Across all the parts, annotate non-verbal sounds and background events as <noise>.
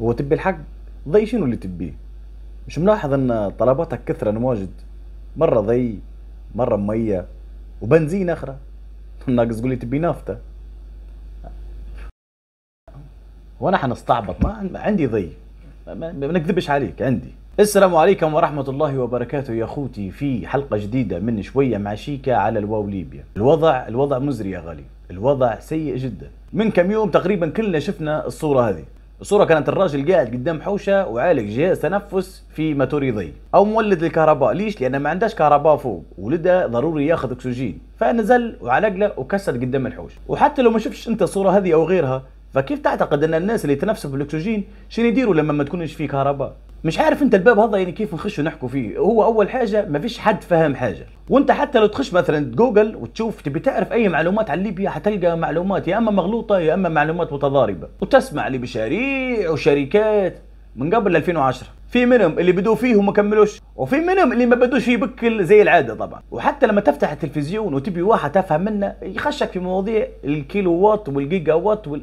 هو تبي الحق ضي شنو اللي تبيه مش ملاحظ ان طلباتك كثرة انا واجد مرة ضي مرة مية وبنزين اخرى <laughs> ناقص قولي تبي نافته وانا حنستعبط ما عندي ضي ما نكذبش عليك عندي السلام عليكم ورحمة الله وبركاته يا أخوتي في حلقة جديدة من شوية مع شيكا على الواو ليبيا الوضع الوضع مزري يا غالي الوضع سيء جدا من كم يوم تقريبا كلنا شفنا الصورة هذه الصورة كانت الراجل قاعد قدام حوشة وعالق جهاز تنفس في ماتوريضي أو مولد للكهرباء ليش؟ لأنه ما عندهاش كهرباء فوق ولده ضروري ياخذ أكسجين فنزل وعلق له وكسر قدام الحوش وحتى لو ما شفتش أنت الصورة هذه أو غيرها فكيف تعتقد أن الناس اللي تنفسوا بالأكسجين شنو يديروا لما ما تكونش في كهرباء؟ مش عارف انت الباب هذا يعني كيف نخش ونحكوا فيه هو اول حاجه ما فيش حد فاهم حاجه وانت حتى لو تخش مثلا جوجل وتشوف تبي تعرف اي معلومات عن ليبيا حتلقى معلومات يا اما مغلوطه يا اما معلومات متضاربه وتسمع لمشاريع وشركات من قبل 2010 في منهم اللي بدوا فيه وما كملوش وفي منهم اللي ما بدوش فيه بكل زي العاده طبعا وحتى لما تفتح التلفزيون وتبي واحد تفهم منه يخشك في مواضيع الكيلو وات والجيجا وات وال...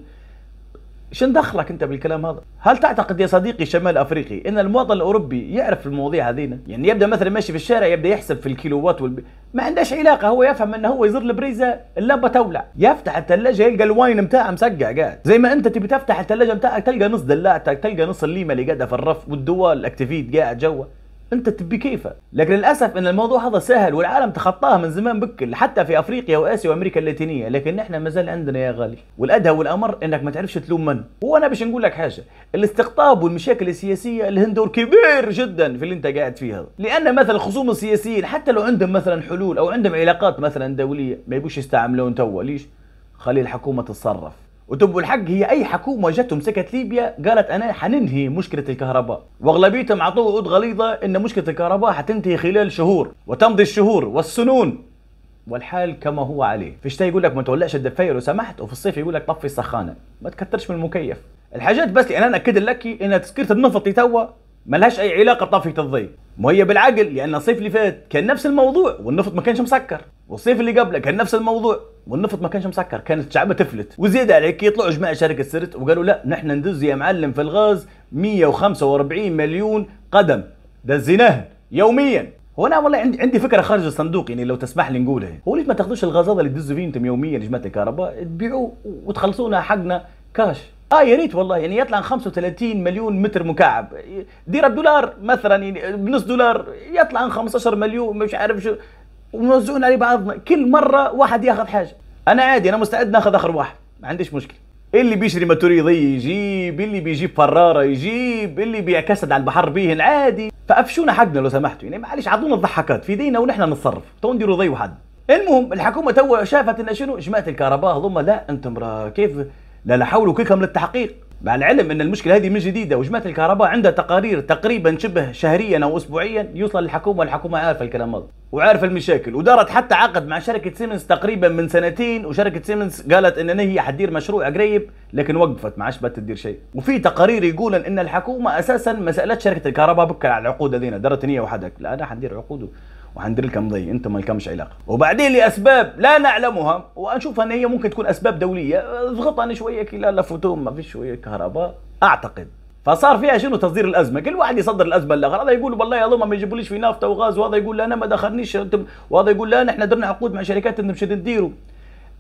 شن دخلك انت بالكلام هذا؟ هل تعتقد يا صديقي شمال افريقي ان المواطن الاوروبي يعرف المواضيع هذينا؟ يعني يبدا مثلا ماشي في الشارع يبدا يحسب في الكيلووات والبي... ما عندهاش علاقه هو يفهم انه هو يزر البريزه اللمبه تولع، يفتح الثلاجه يلقى الواين بتاعه مسقع قاعد، زي ما انت تبي تفتح الثلاجه بتاعك تلقى نص دلاعتك، تلقى نص الليمه اللي قاعده في الرف والدوال الاكتيفيت قاعد جوا، انت تبي كيفك لكن للاسف ان الموضوع هذا سهل والعالم تخطاه من زمان بكل حتى في افريقيا واسيا وامريكا اللاتينيه لكن نحن ما زال عندنا يا غالي والادهى والامر انك ما تعرفش تلوم من وانا باش نقول لك حاجه الاستقطاب والمشاكل السياسيه لهم دور كبير جدا في اللي انت قاعد فيه هذا لان مثلا الخصوم السياسيين حتى لو عندهم مثلا حلول او عندهم علاقات مثلا دوليه ما يبوش يستعملون توا ليش خلي الحكومه تتصرف وتبوا الحق هي اي حكومه جت مسكت ليبيا قالت انا حننهي مشكله الكهرباء واغلبيتهم عطوه وعود غليظه ان مشكله الكهرباء حتنتهي خلال شهور وتمضي الشهور والسنون والحال كما هو عليه فيش يقول لك ما تولعش الدفاير لو سمحت وفي الصيف يقول لك طفي السخانه ما تكترش من المكيف الحاجات بس اللي انا اكد لك ان تسكيره النفط توا ما لهاش اي علاقه بطفيه الضي ما هي بالعقل لان الصيف اللي فات كان نفس الموضوع والنفط ما كانش مسكر والصيف اللي قبله كان نفس الموضوع والنفط ما كانش مسكر كانت الشعبه تفلت وزيد عليك يطلعوا جماعه شركه سرت وقالوا لا نحن ندز يا معلم في الغاز 145 مليون قدم دزيناهن يوميا هو انا والله عندي عندي فكره خارج الصندوق يعني لو تسمح لي نقولها هو ليش ما تاخذوش الغاز هذا اللي تدزوا فيه انتم يوميا جماعه الكهرباء تبيعوه وتخلصونا حقنا كاش اه يا ريت والله يعني يطلع 35 مليون متر مكعب ديرها بدولار مثلا يعني بنص دولار يطلع 15 مليون مش عارف شو وموزعون عليه بعضنا كل مره واحد ياخذ حاجه انا عادي انا مستعد ناخذ اخر واحد ما عنديش مشكله اللي بيشري يضي يجيب اللي بيجيب فرارة يجيب اللي بيعكسد على البحر بيهن عادي فافشونا حقنا لو سمحتوا يعني معلش عطونا الضحكات في دينا ونحن نتصرف تو نديروا ضي وحد المهم الحكومة تو شافت ان شنو جماعة الكهرباء هذوما لا انتم راه كيف لا لا حولوا وكيكم للتحقيق مع العلم ان المشكله هذه مش جديده وجماعه الكهرباء عندها تقارير تقريبا شبه شهريا او اسبوعيا يوصل للحكومه والحكومه عارفه الكلام هذا وعارفه المشاكل ودارت حتى عقد مع شركه سيمنز تقريبا من سنتين وشركه سيمنز قالت ان هي حتدير مشروع قريب لكن وقفت ما عادش تدير شيء وفي تقارير يقول ان الحكومه اساسا ما سالتش شركه الكهرباء بكره على العقود هذينا دارت هي وحدك لا انا حندير عقود وحندير لك مضي انت ما لكمش علاقه وبعدين لاسباب لا نعلمها وانشوف ان هي ممكن تكون اسباب دوليه ضغط انا شويه لا لفتهم ما فيش شويه كهرباء اعتقد فصار فيها شنو تصدير الازمه كل واحد يصدر الازمه للاخر هذا يقول والله يا ظلمه ما يجيبوليش في نافته وغاز وهذا يقول لا انا ما دخلنيش وهذا يقول لا نحن درنا عقود مع شركات مش نديروا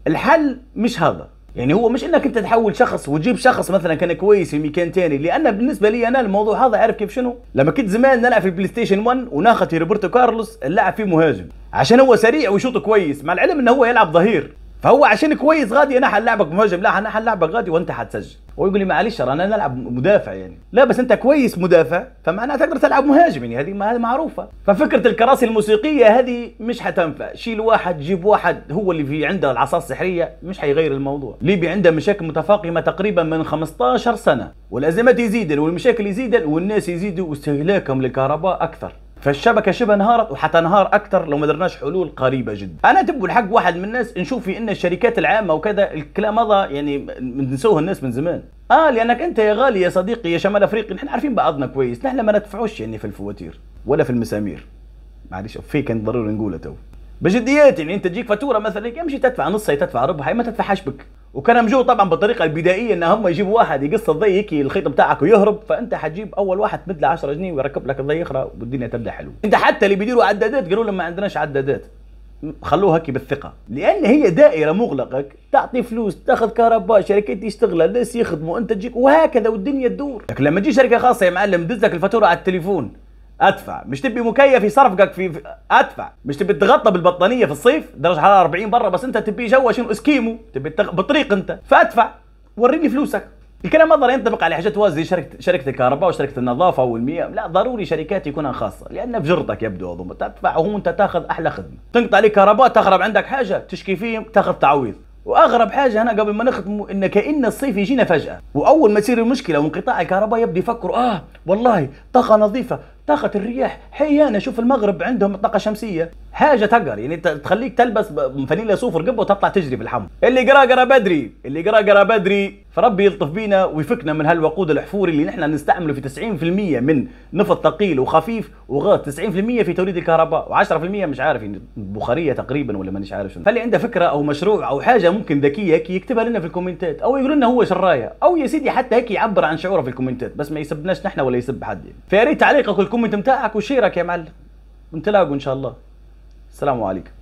الحل مش هذا يعني هو مش انك انت تحول شخص وتجيب شخص مثلا كان كويس في مكان تاني لان بالنسبه لي انا الموضوع هذا عارف كيف شنو لما كنت زمان نلعب في البلاي ستيشن 1 وناخذ في روبرتو كارلوس اللاعب فيه مهاجم عشان هو سريع ويشوط كويس مع العلم انه هو يلعب ظهير فهو عشان كويس غادي انا حلعبك مهاجم لا انا حلعبك غادي وانت حتسجل هو يقول لي معلش انا نلعب مدافع يعني لا بس انت كويس مدافع فمعناها تقدر تلعب مهاجم يعني هذه هذه معروفه ففكره الكراسي الموسيقيه هذه مش حتنفع شيل واحد جيب واحد هو اللي في عنده العصا السحريه مش حيغير الموضوع ليبي عنده مشاكل متفاقمه تقريبا من 15 سنه والازمات يزيدن والمشاكل يزيدن والناس يزيدوا واستهلاكهم للكهرباء اكثر فالشبكه شبه انهارت وحتنهار اكثر لو ما درناش حلول قريبه جدا انا تبوا الحق واحد من الناس نشوف في ان الشركات العامه وكذا الكلام هذا يعني نسوه الناس من زمان اه لانك انت يا غالي يا صديقي يا شمال افريقي نحن عارفين بعضنا كويس نحن ما ندفعوش يعني في الفواتير ولا في المسامير معليش في كان ضروري نقولها تو بجديات يعني انت تجيك فاتوره مثلا يمشي تدفع نصها تدفع ربعها ما تدفعهاش بك وكان مجو طبعا بالطريقه البدائيه ان هم يجيبوا واحد يقص الضي هيك الخيط بتاعك ويهرب فانت حتجيب اول واحد تمد له 10 جنيه ويركب لك الضي اخرى والدنيا تبدا حلوه انت حتى اللي بيديروا عدادات قالوا لهم ما عندناش عدادات خلوها هيك بالثقه لان هي دائره مغلقه تعطي فلوس تاخذ كهرباء شركات تشتغل الناس يخدموا انت تجيك وهكذا والدنيا تدور لكن لما تجي شركه خاصه يا معلم دزك الفاتوره على التليفون ادفع مش تبي مكيف يصرفقك في ادفع مش تبي تغطى بالبطانيه في الصيف درجه حراره 40 برا بس انت تبي جو شنو اسكيمو تبي التغ... بطريق انت فادفع وريني فلوسك الكلام هذا لا ينطبق على حاجات زي شركه شركه الكهرباء وشركه النظافه والمياه لا ضروري شركات يكونها خاصه لان في جرتك يبدو اظن تدفع وانت تاخذ احلى خدمه تنقطع عليك كهرباء تخرب عندك حاجه تشكي فيهم تاخذ تعويض واغرب حاجه هنا قبل ما نختم ان كان الصيف يجينا فجاه واول ما تصير المشكله وانقطاع الكهرباء يبدا يفكروا اه والله طاقه نظيفه طاقة الرياح حيانا شوف المغرب عندهم طاقة شمسية حاجه تقهر يعني تخليك تلبس فانيلا صوف قبه وتطلع تجري في الحمام اللي قرا قرا بدري اللي قرا قرا بدري فربي يلطف بينا ويفكنا من هالوقود الحفوري اللي نحن نستعمله في 90% من نفط ثقيل وخفيف وغاز 90% في توليد الكهرباء و10% مش عارف يعني بخاريه تقريبا ولا مانيش عارف شنو فاللي عنده فكره او مشروع او حاجه ممكن ذكيه هيك يكتبها لنا في الكومنتات او يقول لنا هو شرايه او يا سيدي حتى هيك يعبر عن شعوره في الكومنتات بس ما يسبناش نحن ولا يسب حد فيا ريت تعليقك والكومنت نتاعك وشيرك يا معلم ونتلاقوا ان شاء الله السلام عليكم